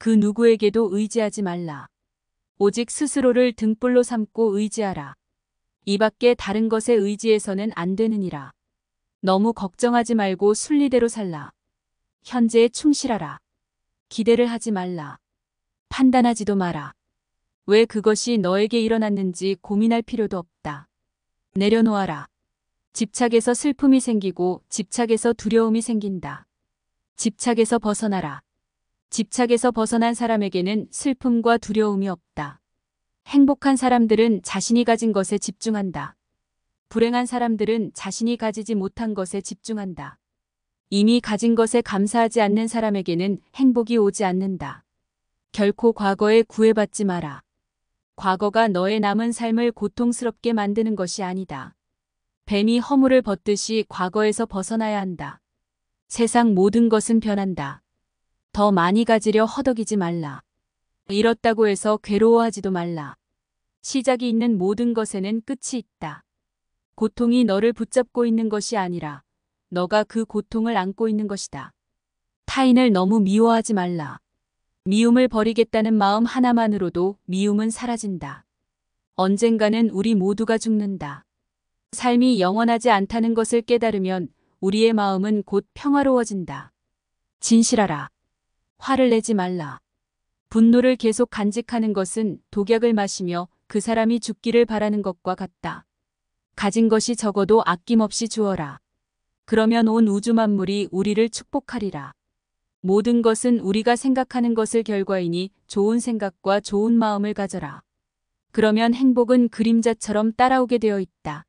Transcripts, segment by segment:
그 누구에게도 의지하지 말라. 오직 스스로를 등불로 삼고 의지하라. 이 밖에 다른 것에 의지해서는 안 되느니라. 너무 걱정하지 말고 순리대로 살라. 현재에 충실하라. 기대를 하지 말라. 판단하지도 마라. 왜 그것이 너에게 일어났는지 고민할 필요도 없다. 내려놓아라. 집착에서 슬픔이 생기고 집착에서 두려움이 생긴다. 집착에서 벗어나라. 집착에서 벗어난 사람에게는 슬픔과 두려움이 없다. 행복한 사람들은 자신이 가진 것에 집중한다. 불행한 사람들은 자신이 가지지 못한 것에 집중한다. 이미 가진 것에 감사하지 않는 사람에게는 행복이 오지 않는다. 결코 과거에 구애받지 마라. 과거가 너의 남은 삶을 고통스럽게 만드는 것이 아니다. 뱀이 허물을 벗듯이 과거에서 벗어나야 한다. 세상 모든 것은 변한다. 더 많이 가지려 허덕이지 말라. 잃었다고 해서 괴로워하지도 말라. 시작이 있는 모든 것에는 끝이 있다. 고통이 너를 붙잡고 있는 것이 아니라 너가 그 고통을 안고 있는 것이다. 타인을 너무 미워하지 말라. 미움을 버리겠다는 마음 하나만으로도 미움은 사라진다. 언젠가는 우리 모두가 죽는다. 삶이 영원하지 않다는 것을 깨달으면 우리의 마음은 곧 평화로워진다. 진실하라. 화를 내지 말라. 분노를 계속 간직하는 것은 독약을 마시며 그 사람이 죽기를 바라는 것과 같다. 가진 것이 적어도 아낌없이 주어라. 그러면 온 우주 만물이 우리를 축복하리라. 모든 것은 우리가 생각하는 것을 결과이니 좋은 생각과 좋은 마음을 가져라. 그러면 행복은 그림자처럼 따라오게 되어 있다.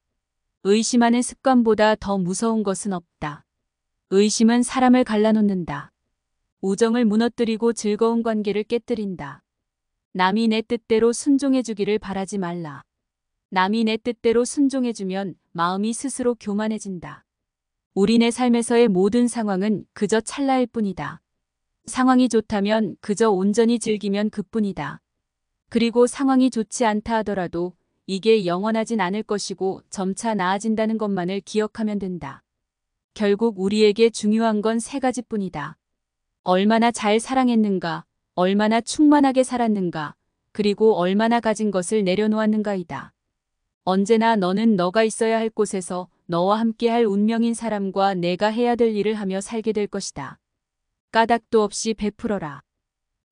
의심하는 습관보다 더 무서운 것은 없다. 의심은 사람을 갈라놓는다. 우정을 무너뜨리고 즐거운 관계를 깨뜨린다. 남이 내 뜻대로 순종해주기를 바라지 말라. 남이 내 뜻대로 순종해주면 마음이 스스로 교만해진다. 우리네 삶에서의 모든 상황은 그저 찰나일 뿐이다. 상황이 좋다면 그저 온전히 즐기면 그뿐이다. 그리고 상황이 좋지 않다 하더라도 이게 영원하진 않을 것이고 점차 나아진다는 것만을 기억하면 된다. 결국 우리에게 중요한 건 세 가지뿐이다. 얼마나 잘 사랑했는가, 얼마나 충만하게 살았는가, 그리고 얼마나 가진 것을 내려놓았는가이다. 언제나 너는 너가 있어야 할 곳에서 너와 함께할 운명인 사람과 내가 해야 될 일을 하며 살게 될 것이다. 까닭도 없이 베풀어라.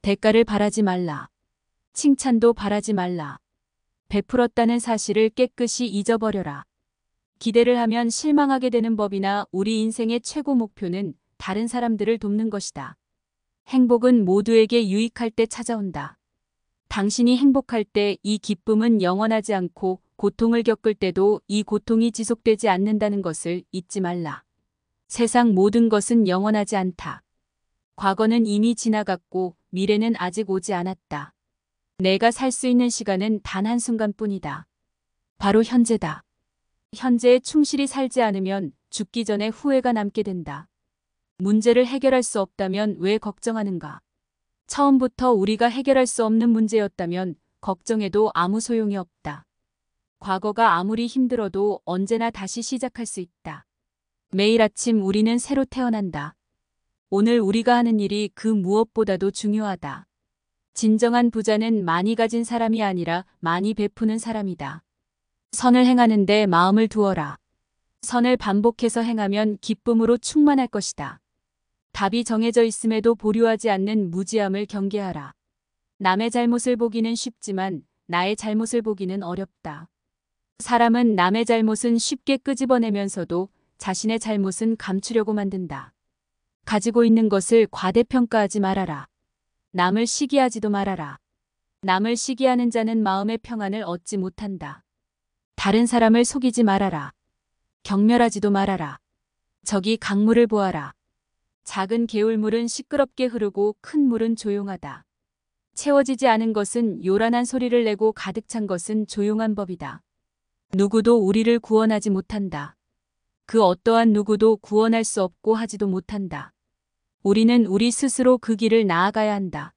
대가를 바라지 말라. 칭찬도 바라지 말라. 베풀었다는 사실을 깨끗이 잊어버려라. 기대를 하면 실망하게 되는 법이나 우리 인생의 최고 목표는 다른 사람들을 돕는 것이다. 행복은 모두에게 유익할 때 찾아온다. 당신이 행복할 때 이 기쁨은 영원하지 않고 고통을 겪을 때도 이 고통이 지속되지 않는다는 것을 잊지 말라. 세상 모든 것은 영원하지 않다. 과거는 이미 지나갔고 미래는 아직 오지 않았다. 내가 살 수 있는 시간은 단 한순간뿐이다. 바로 현재다. 현재에 충실히 살지 않으면 죽기 전에 후회가 남게 된다. 문제를 해결할 수 없다면 왜 걱정하는가? 처음부터 우리가 해결할 수 없는 문제였다면 걱정해도 아무 소용이 없다. 과거가 아무리 힘들어도 언제나 다시 시작할 수 있다. 매일 아침 우리는 새로 태어난다. 오늘 우리가 하는 일이 그 무엇보다도 중요하다. 진정한 부자는 많이 가진 사람이 아니라 많이 베푸는 사람이다. 선을 행하는데 마음을 두어라. 선을 반복해서 행하면 기쁨으로 충만할 것이다. 답이 정해져 있음에도 보류하지 않는 무지함을 경계하라. 남의 잘못을 보기는 쉽지만 나의 잘못을 보기는 어렵다. 사람은 남의 잘못은 쉽게 끄집어내면서도 자신의 잘못은 감추려고 만든다. 가지고 있는 것을 과대평가하지 말아라. 남을 시기하지도 말아라. 남을 시기하는 자는 마음의 평안을 얻지 못한다. 다른 사람을 속이지 말아라. 경멸하지도 말아라. 저기 강물을 보아라. 작은 개울물은 시끄럽게 흐르고 큰 물은 조용하다. 채워지지 않은 것은 요란한 소리를 내고 가득 찬 것은 조용한 법이다. 누구도 우리를 구원하지 못한다. 그 어떠한 누구도 구원할 수 없고 하지도 못한다. 우리는 우리 스스로 그 길을 나아가야 한다.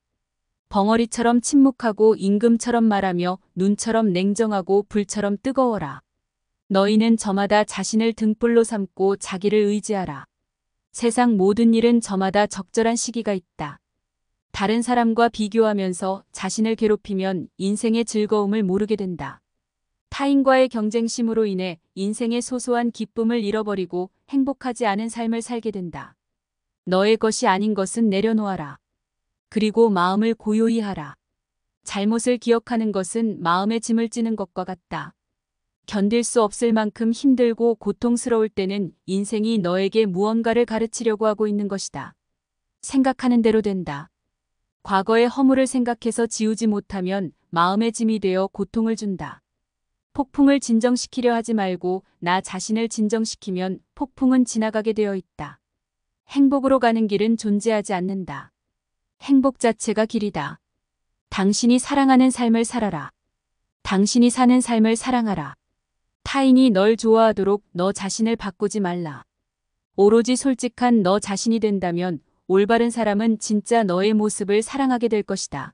벙어리처럼 침묵하고 임금처럼 말하며 눈처럼 냉정하고 불처럼 뜨거워라. 너희는 저마다 자신을 등불로 삼고 자기를 의지하라. 세상 모든 일은 저마다 적절한 시기가 있다. 다른 사람과 비교하면서 자신을 괴롭히면 인생의 즐거움을 모르게 된다. 타인과의 경쟁심으로 인해 인생의 소소한 기쁨을 잃어버리고 행복하지 않은 삶을 살게 된다. 너의 것이 아닌 것은 내려놓아라. 그리고 마음을 고요히 하라. 잘못을 기억하는 것은 마음에 짐을 찌는 것과 같다. 견딜 수 없을 만큼 힘들고 고통스러울 때는 인생이 너에게 무언가를 가르치려고 하고 있는 것이다. 생각하는 대로 된다. 과거의 허물을 생각해서 지우지 못하면 마음의 짐이 되어 고통을 준다. 폭풍을 진정시키려 하지 말고 나 자신을 진정시키면 폭풍은 지나가게 되어 있다. 행복으로 가는 길은 존재하지 않는다. 행복 자체가 길이다. 당신이 사랑하는 삶을 살아라. 당신이 사는 삶을 사랑하라. 타인이 널 좋아하도록 너 자신을 바꾸지 말라. 오로지 솔직한 너 자신이 된다면 올바른 사람은 진짜 너의 모습을 사랑하게 될 것이다.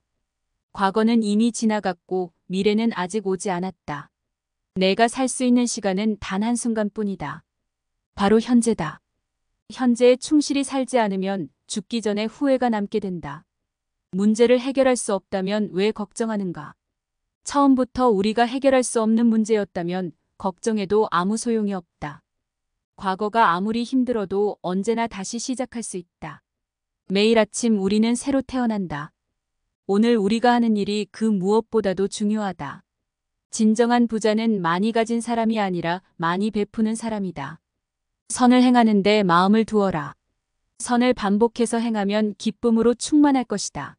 과거는 이미 지나갔고 미래는 아직 오지 않았다. 내가 살 수 있는 시간은 단 한순간뿐이다. 바로 현재다. 현재에 충실히 살지 않으면 죽기 전에 후회가 남게 된다. 문제를 해결할 수 없다면 왜 걱정하는가? 처음부터 우리가 해결할 수 없는 문제였다면 걱정해도 아무 소용이 없다. 과거가 아무리 힘들어도 언제나 다시 시작할 수 있다. 매일 아침 우리는 새로 태어난다. 오늘 우리가 하는 일이 그 무엇보다도 중요하다. 진정한 부자는 많이 가진 사람이 아니라 많이 베푸는 사람이다. 선을 행하는데 마음을 두어라. 선을 반복해서 행하면 기쁨으로 충만할 것이다.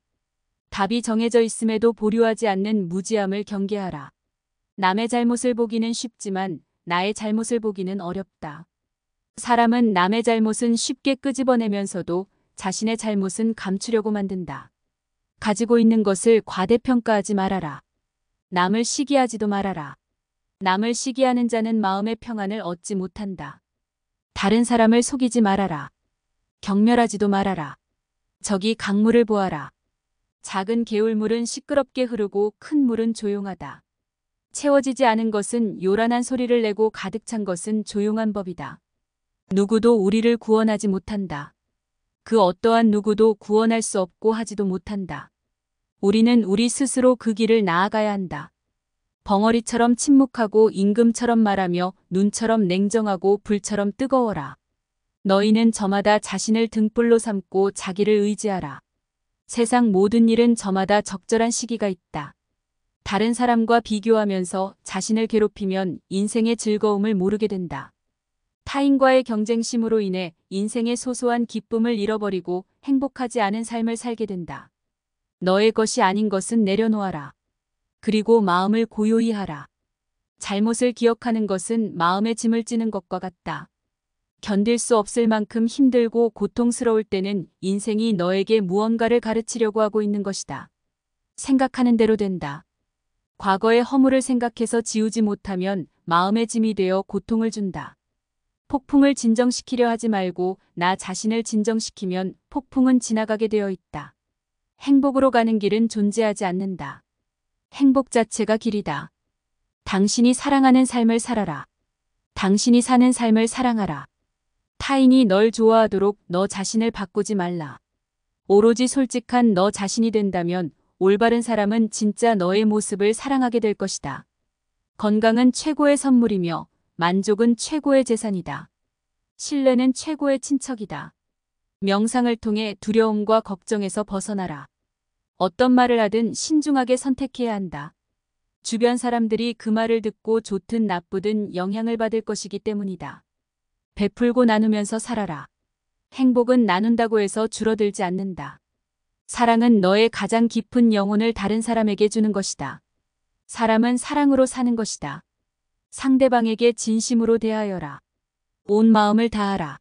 답이 정해져 있음에도 보류하지 않는 무지함을 경계하라. 남의 잘못을 보기는 쉽지만 나의 잘못을 보기는 어렵다. 사람은 남의 잘못은 쉽게 끄집어내면서도 자신의 잘못은 감추려고 만든다. 가지고 있는 것을 과대평가하지 말아라. 남을 시기하지도 말아라. 남을 시기하는 자는 마음의 평안을 얻지 못한다. 다른 사람을 속이지 말아라. 경멸하지도 말아라. 저기 강물을 보아라. 작은 개울물은 시끄럽게 흐르고 큰 물은 조용하다. 채워지지 않은 것은 요란한 소리를 내고 가득 찬 것은 조용한 법이다. 누구도 우리를 구원하지 못한다. 그 어떠한 누구도 구원할 수 없고 하지도 못한다. 우리는 우리 스스로 그 길을 나아가야 한다. 벙어리처럼 침묵하고 임금처럼 말하며 눈처럼 냉정하고 불처럼 뜨거워라. 너희는 저마다 자신을 등불로 삼고 자기를 의지하라. 세상 모든 일은 저마다 적절한 시기가 있다. 다른 사람과 비교하면서 자신을 괴롭히면 인생의 즐거움을 모르게 된다. 타인과의 경쟁심으로 인해 인생의 소소한 기쁨을 잃어버리고 행복하지 않은 삶을 살게 된다. 너의 것이 아닌 것은 내려놓아라. 그리고 마음을 고요히 하라. 잘못을 기억하는 것은 마음의 짐을 찌는 것과 같다. 견딜 수 없을 만큼 힘들고 고통스러울 때는 인생이 너에게 무언가를 가르치려고 하고 있는 것이다. 생각하는 대로 된다. 과거의 허물을 생각해서 지우지 못하면 마음의 짐이 되어 고통을 준다. 폭풍을 진정시키려 하지 말고 나 자신을 진정시키면 폭풍은 지나가게 되어 있다. 행복으로 가는 길은 존재하지 않는다. 행복 자체가 길이다. 당신이 사랑하는 삶을 살아라. 당신이 사는 삶을 사랑하라. 타인이 널 좋아하도록 너 자신을 바꾸지 말라. 오로지 솔직한 너 자신이 된다면 올바른 사람은 진짜 너의 모습을 사랑하게 될 것이다. 건강은 최고의 선물이며 만족은 최고의 재산이다. 신뢰는 최고의 친척이다. 명상을 통해 두려움과 걱정에서 벗어나라. 어떤 말을 하든 신중하게 선택해야 한다. 주변 사람들이 그 말을 듣고 좋든 나쁘든 영향을 받을 것이기 때문이다. 베풀고 나누면서 살아라. 행복은 나눈다고 해서 줄어들지 않는다. 사랑은 너의 가장 깊은 영혼을 다른 사람에게 주는 것이다. 사람은 사랑으로 사는 것이다. 상대방에게 진심으로 대하여라. 온 마음을 다하라.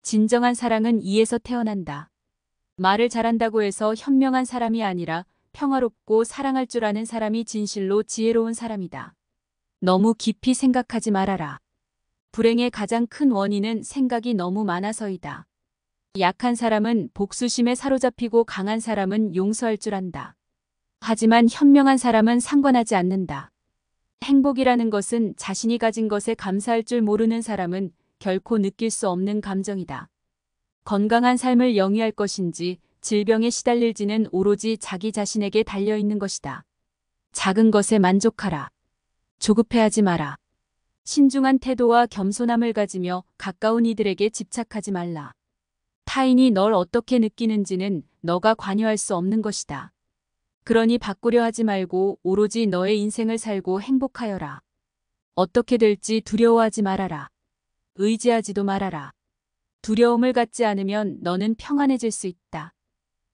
진정한 사랑은 이에서 태어난다. 말을 잘한다고 해서 현명한 사람이 아니라 평화롭고 사랑할 줄 아는 사람이 진실로 지혜로운 사람이다. 너무 깊이 생각하지 말아라. 불행의 가장 큰 원인은 생각이 너무 많아서이다. 약한 사람은 복수심에 사로잡히고 강한 사람은 용서할 줄 안다. 하지만 현명한 사람은 상관하지 않는다. 행복이라는 것은 자신이 가진 것에 감사할 줄 모르는 사람은 결코 느낄 수 없는 감정이다. 건강한 삶을 영위할 것인지 질병에 시달릴지는 오로지 자기 자신에게 달려있는 것이다. 작은 것에 만족하라. 조급해하지 마라. 신중한 태도와 겸손함을 가지며 가까운 이들에게 집착하지 말라. 타인이 널 어떻게 느끼는지는 너가 관여할 수 없는 것이다. 그러니 바꾸려 하지 말고 오로지 너의 인생을 살고 행복하여라. 어떻게 될지 두려워하지 말아라. 의지하지도 말아라. 두려움을 갖지 않으면 너는 평안해질 수 있다.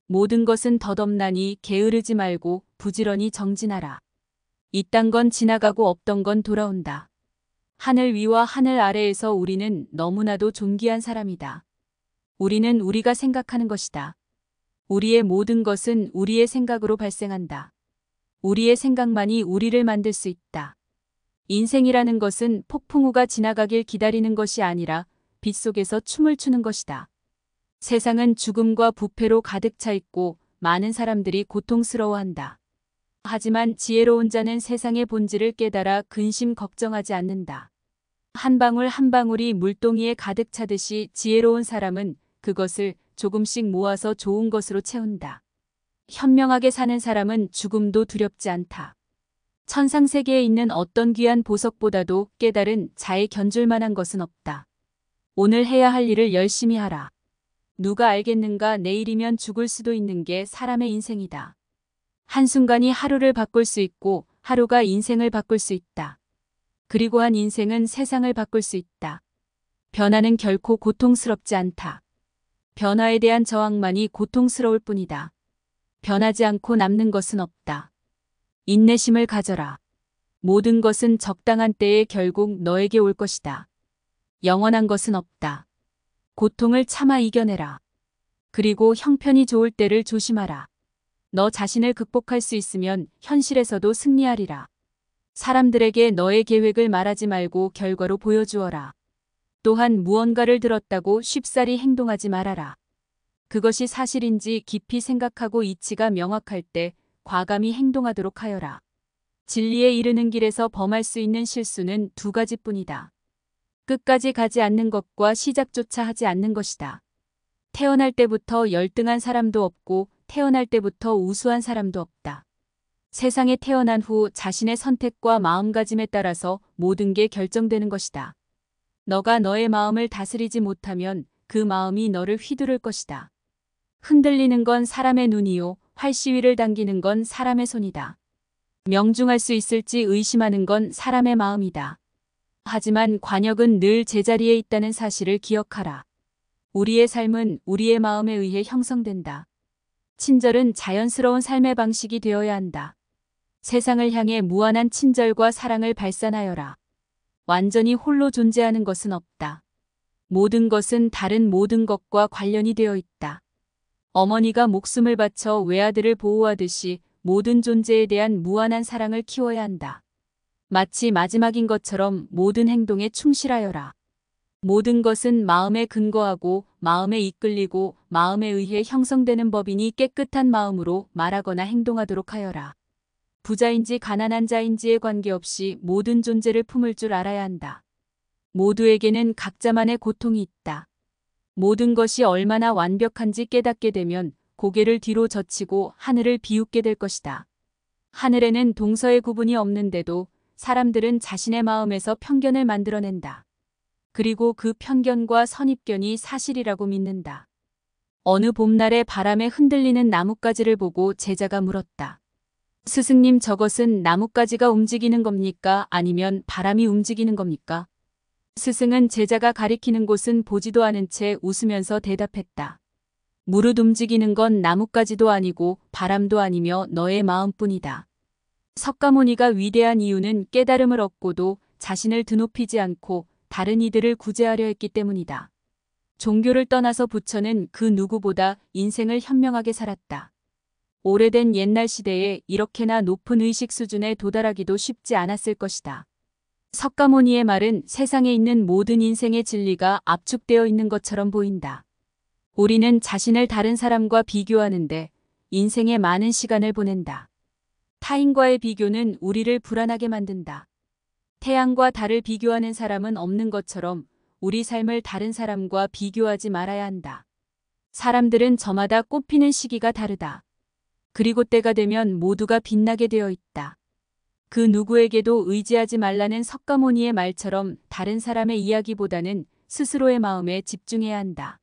모든 것은 덧없나니 게으르지 말고 부지런히 정진하라. 이딴 건 지나가고 없던 건 돌아온다. 하늘 위와 하늘 아래에서 우리는 너무나도 존귀한 사람이다. 우리는 우리가 생각하는 것이다. 우리의 모든 것은 우리의 생각으로 발생한다. 우리의 생각만이 우리를 만들 수 있다. 인생이라는 것은 폭풍우가 지나가길 기다리는 것이 아니라 빛속에서 춤을 추는 것이다. 세상은 죽음과 부패로 가득 차 있고 많은 사람들이 고통스러워한다. 하지만 지혜로운 자는 세상의 본질을 깨달아 근심 걱정하지 않는다. 한 방울 한 방울이 물동이에 가득 차듯이 지혜로운 사람은 그것을 조금씩 모아서 좋은 것으로 채운다. 현명하게 사는 사람은 죽음도 두렵지 않다. 천상세계에 있는 어떤 귀한 보석보다도 깨달은 자에 견줄만한 것은 없다. 오늘 해야 할 일을 열심히 하라. 누가 알겠는가 내일이면 죽을 수도 있는 게 사람의 인생이다. 한순간이 하루를 바꿀 수 있고 하루가 인생을 바꿀 수 있다. 그리고 한 인생은 세상을 바꿀 수 있다. 변화는 결코 고통스럽지 않다. 변화에 대한 저항만이 고통스러울 뿐이다. 변하지 않고 남는 것은 없다. 인내심을 가져라. 모든 것은 적당한 때에 결국 너에게 올 것이다. 영원한 것은 없다. 고통을 참아 이겨내라. 그리고 형편이 좋을 때를 조심하라. 너 자신을 극복할 수 있으면 현실에서도 승리하리라. 사람들에게 너의 계획을 말하지 말고 결과로 보여주어라. 또한 무언가를 들었다고 쉽사리 행동하지 말아라. 그것이 사실인지 깊이 생각하고 이치가 명확할 때 과감히 행동하도록 하여라. 진리에 이르는 길에서 범할 수 있는 실수는 두 가지뿐이다. 끝까지 가지 않는 것과 시작조차 하지 않는 것이다. 태어날 때부터 열등한 사람도 없고 태어날 때부터 우수한 사람도 없다. 세상에 태어난 후 자신의 선택과 마음가짐에 따라서 모든 게 결정되는 것이다. 너가 너의 마음을 다스리지 못하면 그 마음이 너를 휘두를 것이다. 흔들리는 건 사람의 눈이요 활시위를 당기는 건 사람의 손이다. 명중할 수 있을지 의심하는 건 사람의 마음이다. 하지만 관역은 늘 제자리에 있다는 사실을 기억하라. 우리의 삶은 우리의 마음에 의해 형성된다. 친절은 자연스러운 삶의 방식이 되어야 한다. 세상을 향해 무한한 친절과 사랑을 발산하여라. 완전히 홀로 존재하는 것은 없다. 모든 것은 다른 모든 것과 관련이 되어 있다. 어머니가 목숨을 바쳐 외아들을 보호하듯이 모든 존재에 대한 무한한 사랑을 키워야 한다. 마치 마지막인 것처럼 모든 행동에 충실하여라. 모든 것은 마음에 근거하고 마음에 이끌리고 마음에 의해 형성되는 법이니 깨끗한 마음으로 말하거나 행동하도록 하여라. 부자인지 가난한 자인지에 관계없이 모든 존재를 품을 줄 알아야 한다. 모두에게는 각자만의 고통이 있다. 모든 것이 얼마나 완벽한지 깨닫게 되면 고개를 뒤로 젖히고 하늘을 비웃게 될 것이다. 하늘에는 동서의 구분이 없는데도 사람들은 자신의 마음에서 편견을 만들어낸다. 그리고 그 편견과 선입견이 사실이라고 믿는다. 어느 봄날의 바람에 흔들리는 나뭇가지를 보고 제자가 물었다. 스승님 저것은 나뭇가지가 움직이는 겁니까? 아니면 바람이 움직이는 겁니까? 스승은 제자가 가리키는 곳은 보지도 않은 채 웃으면서 대답했다. 무릇 움직이는 건 나뭇가지도 아니고 바람도 아니며 너의 마음뿐이다. 석가모니가 위대한 이유는 깨달음을 얻고도 자신을 드높이지 않고 다른 이들을 구제하려 했기 때문이다. 종교를 떠나서 부처는 그 누구보다 인생을 현명하게 살았다. 오래된 옛날 시대에 이렇게나 높은 의식 수준에 도달하기도 쉽지 않았을 것이다. 석가모니의 말은 세상에 있는 모든 인생의 진리가 압축되어 있는 것처럼 보인다. 우리는 자신을 다른 사람과 비교하는데 인생의 많은 시간을 보낸다. 타인과의 비교는 우리를 불안하게 만든다. 태양과 달을 비교하는 사람은 없는 것처럼 우리 삶을 다른 사람과 비교하지 말아야 한다. 사람들은 저마다 꽃피는 시기가 다르다. 그리고 때가 되면 모두가 빛나게 되어 있다. 그 누구에게도 의지하지 말라는 석가모니의 말처럼 다른 사람의 이야기보다는 스스로의 마음에 집중해야 한다.